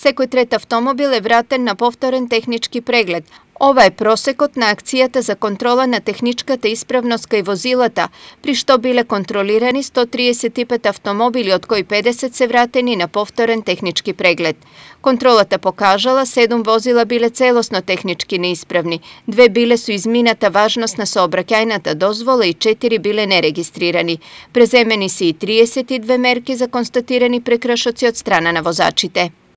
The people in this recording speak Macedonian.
Секој трет автомобил е вратен на повторен технички преглед. Ова е просекот на акцијата за контрола на техничката исправност кај возилата, при што биле контролирани 135 автомобили, од кои 50 се вратени на повторен технички преглед. Контролата покажала 7 возила биле целосно технички неисправни, две биле со измината важност на сообраќајната дозвола и 4 биле нерегистрирани. Преземени се и 32 мерки за констатирани прекрашоци од страна на возачите.